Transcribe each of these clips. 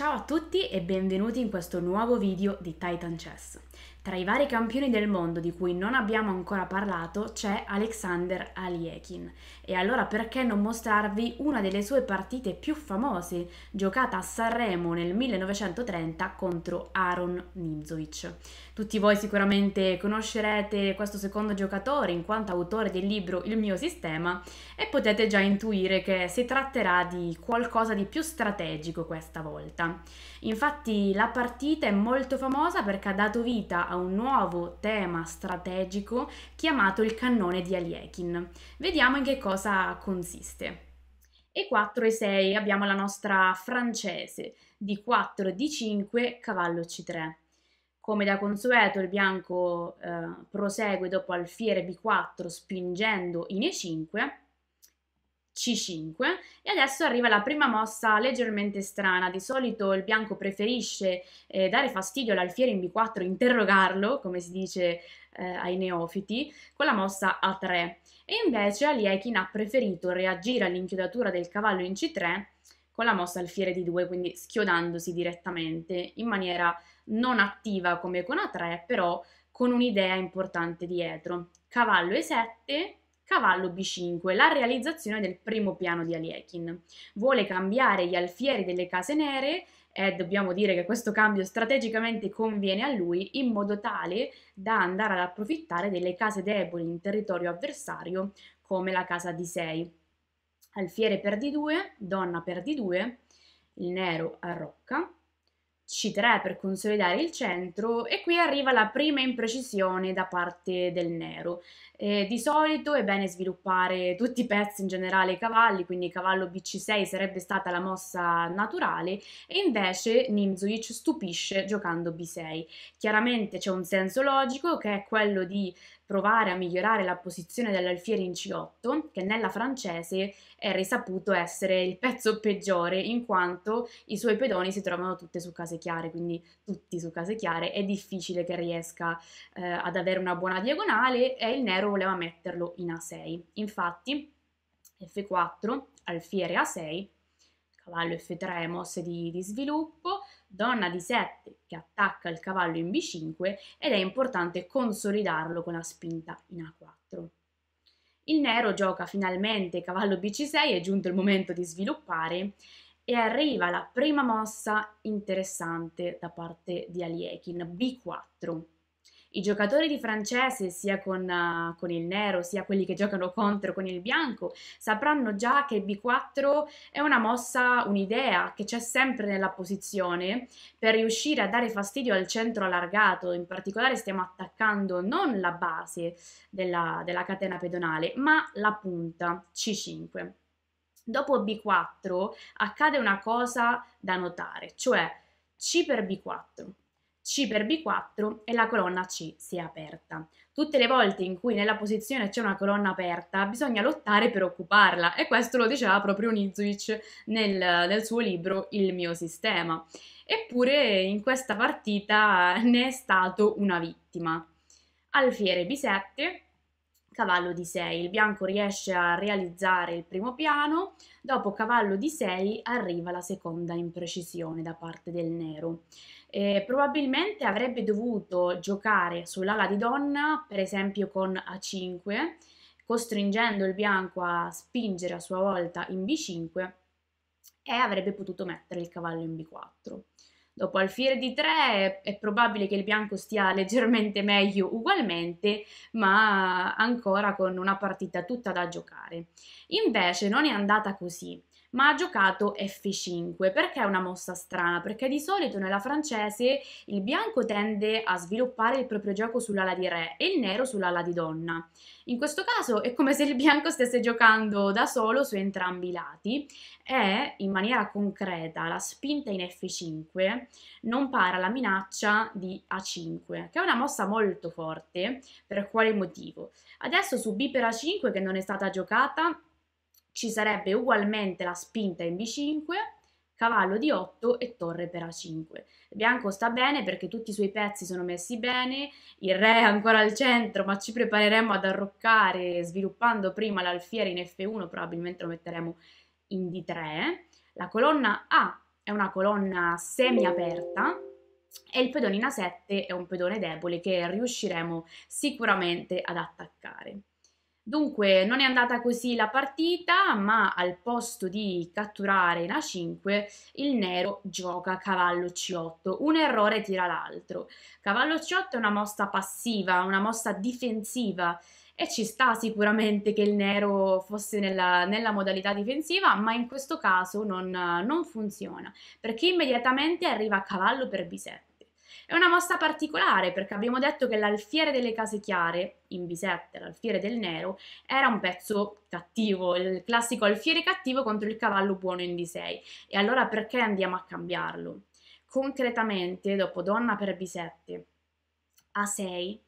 Ciao a tutti e benvenuti in questo nuovo video di Titan Chess. Tra i vari campioni del mondo di cui non abbiamo ancora parlato c'è Alexander Aliekin. E allora perché non mostrarvi una delle sue partite più famose, giocata a Sanremo nel 1930 contro Aaron Nimzovic? Tutti voi sicuramente conoscerete questo secondo giocatore in quanto autore del libro Il mio sistema e potete già intuire che si tratterà di qualcosa di più strategico questa volta. Infatti la partita è molto famosa perché ha dato vita a un nuovo tema strategico chiamato il cannone di Aliechin. Vediamo in che cosa consiste. E4 e 6 abbiamo la nostra francese, di 4 e D5, cavallo C3. Come da consueto il bianco eh, prosegue dopo alfiere B4 spingendo in E5 c5 e adesso arriva la prima mossa leggermente strana, di solito il bianco preferisce eh, dare fastidio all'alfiere in B4, interrogarlo, come si dice eh, ai neofiti, con la mossa A3 e invece Aliekin ha preferito reagire all'inchiodatura del cavallo in C3 con la mossa alfiere di 2, quindi schiodandosi direttamente in maniera non attiva come con A3, però con un'idea importante dietro. Cavallo E7, cavallo B5, la realizzazione del primo piano di Aliechin. Vuole cambiare gli alfieri delle case nere e dobbiamo dire che questo cambio strategicamente conviene a lui in modo tale da andare ad approfittare delle case deboli in territorio avversario come la casa d 6. Alfiere per D2, donna per D2, il nero arrocca, C3 per consolidare il centro e qui arriva la prima imprecisione da parte del nero. Eh, di solito è bene sviluppare tutti i pezzi in generale i cavalli, quindi cavallo BC6 sarebbe stata la mossa naturale e invece Nimzovic stupisce giocando B6. Chiaramente c'è un senso logico che è quello di provare a migliorare la posizione dell'alfiere in C8, che nella francese è risaputo essere il pezzo peggiore in quanto i suoi pedoni si trovano tutti su case chiare, quindi tutti su case chiare, è difficile che riesca eh, ad avere una buona diagonale e il nero Piero voleva metterlo in A6. Infatti F4, alfiere A6, cavallo F3 mosse di, di sviluppo, donna D7 che attacca il cavallo in B5 ed è importante consolidarlo con la spinta in A4. Il nero gioca finalmente cavallo BC6, è giunto il momento di sviluppare e arriva la prima mossa interessante da parte di Aliekin, B4 i giocatori di francese, sia con, uh, con, il nero, sia quelli che giocano contro con il bianco, sapranno già che B4 è una mossa, un'idea che c'è sempre nella posizione per riuscire a dare fastidio al centro allargato. In particolare stiamo attaccando non la base della, della catena pedonale, ma la punta C5. Dopo B4 accade una cosa da notare, cioè C per B4 c per B4 e la colonna C si è aperta. Tutte le volte in cui nella posizione c'è una colonna aperta bisogna lottare per occuparla e questo lo diceva proprio Nizuic nel, nel suo libro Il mio sistema. Eppure in questa partita ne è stato una vittima. Alfiere B7 cavallo di 6. Il bianco riesce a realizzare il primo piano, dopo cavallo di 6 arriva la seconda imprecisione da parte del nero. Eh, probabilmente avrebbe dovuto giocare sull'ala di donna, per esempio con A5, costringendo il bianco a spingere a sua volta in B5 e avrebbe potuto mettere il cavallo in B4. Dopo alfiere di 3 è probabile che il bianco stia leggermente meglio ugualmente, ma ancora con una partita tutta da giocare. Invece non è andata così ma ha giocato F5 perché è una mossa strana, perché di solito nella francese il bianco tende a sviluppare il proprio gioco sull'ala di re e il nero sull'ala di donna. In questo caso è come se il bianco stesse giocando da solo su entrambi i lati e in maniera concreta la spinta in F5 non para la minaccia di A5, che è una mossa molto forte, per quale motivo? Adesso su B per A5 che non è stata giocata ci sarebbe ugualmente la spinta in B5, cavallo di 8 e torre per A5. Bianco sta bene perché tutti i suoi pezzi sono messi bene, il re è ancora al centro, ma ci prepareremo ad arroccare sviluppando prima l'alfiere in F1, probabilmente lo metteremo in D3. La colonna A è una colonna semiaperta e il pedone in A7 è un pedone debole che riusciremo sicuramente ad attaccare. Dunque non è andata così la partita, ma al posto di catturare in A5 il nero gioca cavallo C8, un errore tira l'altro. Cavallo C8 è una mossa passiva, una mossa difensiva e ci sta sicuramente che il nero fosse nella, nella modalità difensiva, ma in questo caso non, non funziona, perché immediatamente arriva cavallo per B7. È una mossa particolare perché abbiamo detto che l'alfiere delle case chiare, in bisette, l'alfiere del nero, era un pezzo cattivo, il classico alfiere cattivo contro il cavallo buono in D6. E allora perché andiamo a cambiarlo? Concretamente, dopo donna per B7, A6,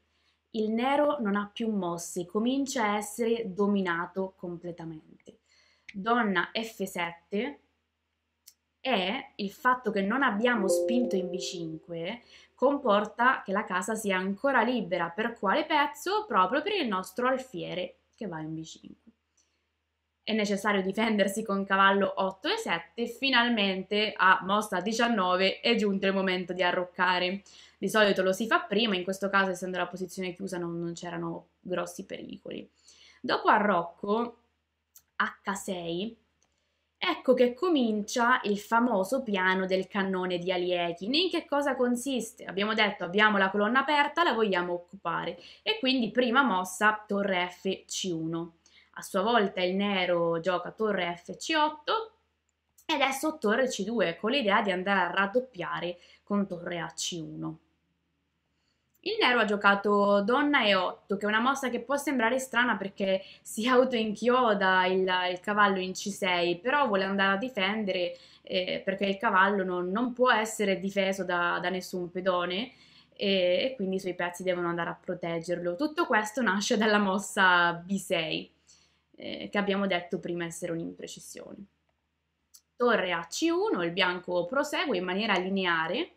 il nero non ha più mosse, comincia a essere dominato completamente. Donna F7 e il fatto che non abbiamo spinto in B5 comporta che la casa sia ancora libera per quale pezzo? Proprio per il nostro alfiere che va in B5. È necessario difendersi con cavallo 8 e 7, finalmente a mossa 19 è giunto il momento di arroccare. Di solito lo si fa prima, in questo caso essendo la posizione chiusa non, non c'erano grossi pericoli. Dopo arrocco, H6 Ecco che comincia il famoso piano del cannone di Alieghin. In che cosa consiste? Abbiamo detto abbiamo la colonna aperta, la vogliamo occupare e quindi prima mossa torre fc 1 A sua volta il nero gioca torre fc 8 e adesso torre C2 con l'idea di andare a raddoppiare con torre ac 1 il Nero ha giocato Donna e 8, che è una mossa che può sembrare strana perché si autoinchioda il, il cavallo in C6, però vuole andare a difendere eh, perché il cavallo non, non può essere difeso da, da nessun pedone e, e, quindi i suoi pezzi devono andare a proteggerlo. Tutto questo nasce dalla mossa B6, eh, che abbiamo detto prima essere un'imprecisione. Torre a C1, il bianco prosegue in maniera lineare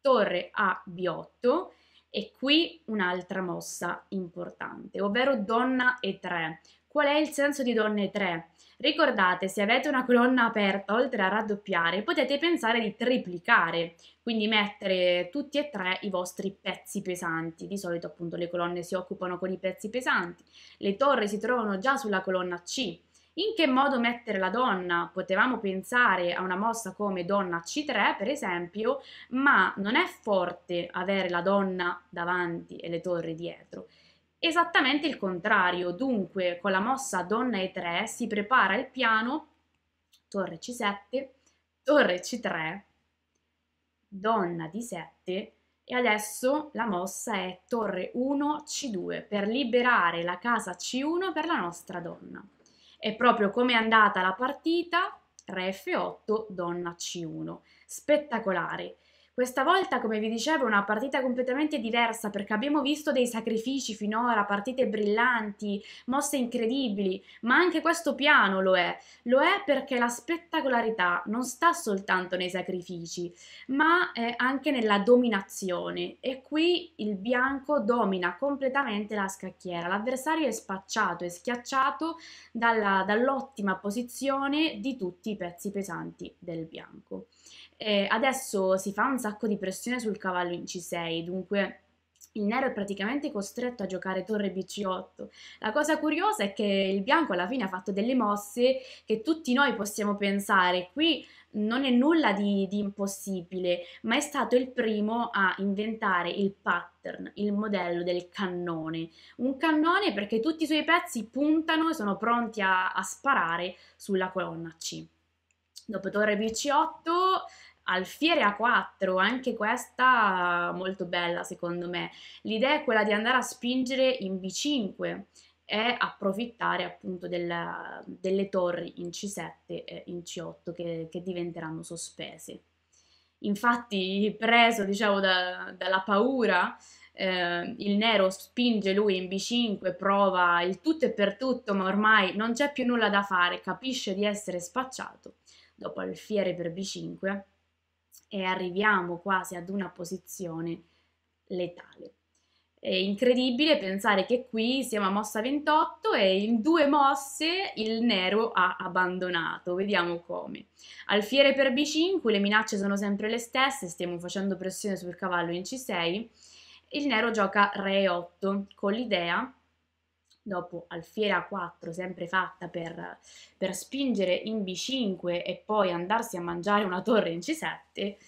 torre a b8 e qui un'altra mossa importante, ovvero donna e3. Qual è il senso di donna e3? Ricordate, se avete una colonna aperta, oltre a raddoppiare, potete pensare di triplicare, quindi mettere tutti e tre i vostri pezzi pesanti. Di solito appunto le colonne si occupano con i pezzi pesanti, le torri si trovano già sulla colonna C, in che modo mettere la donna? Potevamo pensare a una mossa come donna C3, per esempio, ma non è forte avere la donna davanti e le torri dietro. Esattamente il contrario, dunque con la mossa donna E3 si prepara il piano, torre C7, torre C3, donna D7 e adesso la mossa è torre 1 C2 per liberare la casa C1 per la nostra donna è proprio come è andata la partita 3F8 donna C1. Spettacolare! Questa volta, come vi dicevo, è una partita completamente diversa perché abbiamo visto dei sacrifici finora, partite brillanti, mosse incredibili, ma anche questo piano lo è. Lo è perché la spettacolarità non sta soltanto nei sacrifici, ma è anche nella dominazione. E qui il bianco domina completamente la scacchiera. L'avversario è spacciato e schiacciato dall'ottima posizione di tutti i pezzi pesanti del bianco. E adesso si fa un sacrificio sacco di pressione sul cavallo in C6, dunque il nero è praticamente costretto a giocare torre BC8. La cosa curiosa è che il bianco alla fine ha fatto delle mosse che tutti noi possiamo pensare. Qui non è nulla di, di impossibile, ma è stato il primo a inventare il pattern, il modello del cannone. Un cannone perché tutti i suoi pezzi puntano e sono pronti a, a sparare sulla colonna C. Dopo torre BC8 Alfiere A4, anche questa molto bella secondo me. L'idea è quella di andare a spingere in B5 e approfittare appunto della, delle torri in C7 e in C8 che, che diventeranno sospese. Infatti, preso diciamo, da, dalla paura, eh, il nero spinge lui in B5, prova il tutto e per tutto, ma ormai non c'è più nulla da fare, capisce di essere spacciato. Dopo alfiere per B5, e arriviamo quasi ad una posizione letale. È incredibile pensare che qui siamo a mossa 28 e in due mosse il nero ha abbandonato, vediamo come. Alfiere per B5, le minacce sono sempre le stesse, stiamo facendo pressione sul cavallo in C6. Il nero gioca Re8 con l'idea dopo alfiera 4 sempre fatta per, per, spingere in B5 e poi andarsi a mangiare una torre in C7, eh,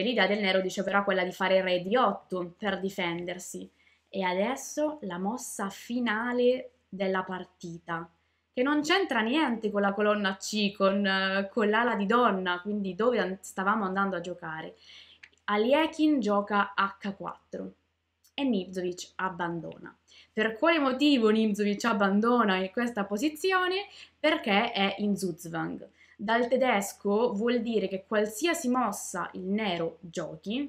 l'idea del nero dice però quella di fare re di 8 per difendersi. E adesso la mossa finale della partita, che non c'entra niente con la colonna C, con, con l'ala di donna, quindi dove stavamo andando a giocare. Aliekin gioca H4 e Nivzovic abbandona. Per quale motivo Nivzovic abbandona in questa posizione? Perché è in Zuzwang. Dal tedesco vuol dire che qualsiasi mossa il nero giochi,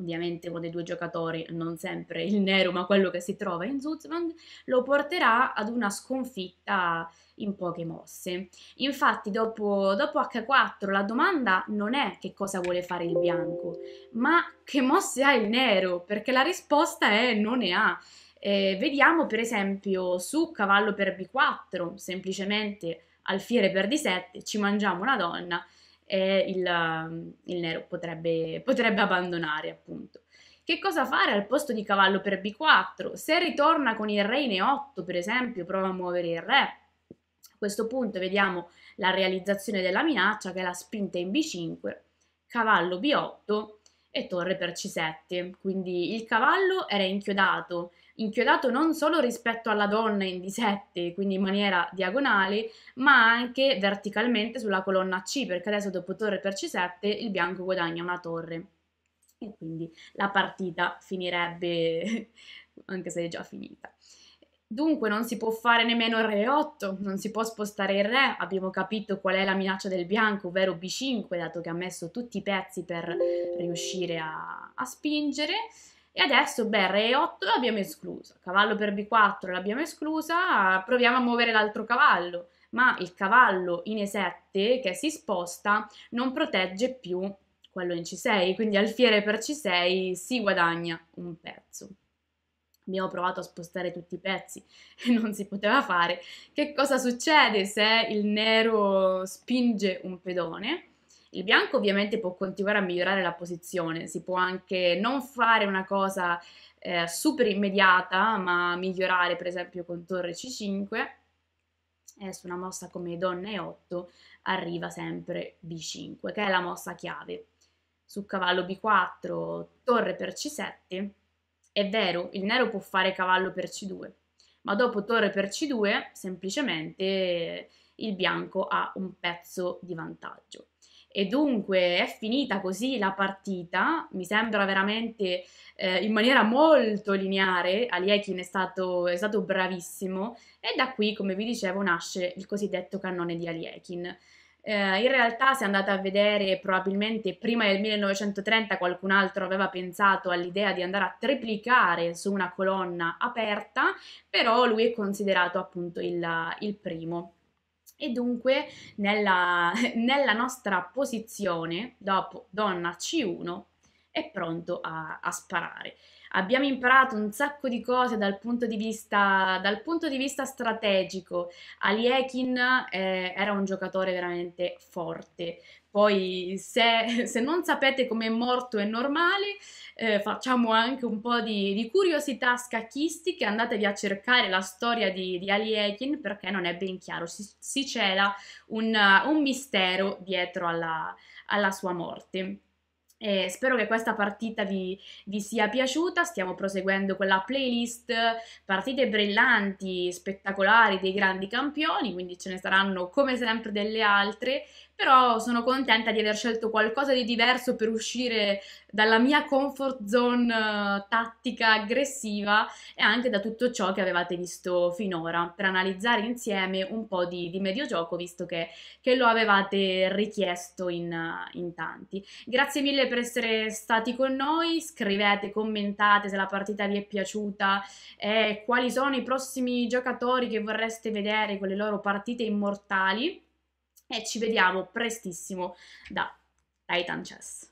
ovviamente uno dei due giocatori, non sempre il nero, ma quello che si trova in Zuzman, lo porterà ad una sconfitta in poche mosse. Infatti, dopo, dopo, H4, la domanda non è che cosa vuole fare il bianco, ma che mosse ha il nero, perché la risposta è non ne ha. Eh, vediamo per esempio su cavallo per B4, semplicemente alfiere per D7, ci mangiamo una donna e il, um, il nero potrebbe, potrebbe abbandonare appunto. Che cosa fare al posto di cavallo per b4? Se ritorna con il re in e8, per esempio, prova a muovere il re. A questo punto vediamo la realizzazione della minaccia, che è la spinta in b5, cavallo b8 e torre per c7. Quindi il cavallo era inchiodato inchiodato non solo rispetto alla donna in disette, quindi in maniera diagonale, ma anche verticalmente sulla colonna C, perché adesso dopo torre per C7 il bianco guadagna una torre. E quindi la partita finirebbe, anche se è già finita. Dunque non si può fare nemmeno re 8, non si può spostare il re, abbiamo capito qual è la minaccia del bianco, ovvero b5, dato che ha messo tutti i pezzi per riuscire a, a spingere. E adesso beh, re 8 l'abbiamo esclusa, cavallo per b4 l'abbiamo esclusa, proviamo a muovere l'altro cavallo, ma il cavallo in e7 che si sposta non protegge più quello in c6, quindi alfiere per c6 si guadagna un pezzo. Abbiamo provato a spostare tutti i pezzi e non si poteva fare. Che cosa succede se il nero spinge un pedone? Il bianco ovviamente può continuare a migliorare la posizione, si può anche non fare una cosa eh, super immediata, ma migliorare per esempio con torre C5 e su una mossa come donna E8 arriva sempre B5, che è la mossa chiave. Su cavallo B4, torre per C7. È vero, il nero può fare cavallo per C2, ma dopo torre per C2 semplicemente il bianco ha un pezzo di vantaggio. E dunque è finita così la partita, mi sembra veramente eh, in maniera molto lineare, Aliekin è stato, è stato bravissimo e da qui, come vi dicevo, nasce il cosiddetto cannone di Aliekin. Eh, in realtà, se andate a vedere, probabilmente prima del 1930 qualcun altro aveva pensato all'idea di andare a triplicare su una colonna aperta, però lui è considerato appunto il, il primo e dunque nella, nella nostra posizione dopo donna C1 è pronto a, a, sparare. Abbiamo imparato un sacco di cose dal punto di vista, dal punto di vista strategico. Aliekin eh, era un giocatore veramente forte. Poi, se, se non sapete come è morto è normale, eh, facciamo anche un po' di, di, curiosità scacchistiche, andatevi a cercare la storia di, di Ali Ekin perché non è ben chiaro, si, si cela un, un, mistero dietro alla, alla sua morte. E spero che questa partita vi, vi, sia piaciuta, stiamo proseguendo con la playlist partite brillanti, spettacolari dei grandi campioni, quindi ce ne saranno come sempre delle altre, però sono contenta di aver scelto qualcosa di diverso per uscire dalla mia comfort zone eh, tattica aggressiva e anche da tutto ciò che avevate visto finora, per analizzare insieme un po' di, di mediogioco, visto che, che, lo avevate richiesto in, in tanti. Grazie mille per essere stati con noi, scrivete, commentate se la partita vi è piaciuta, e quali sono i prossimi giocatori che vorreste vedere con le loro partite immortali e ci vediamo prestissimo da Titan Chess.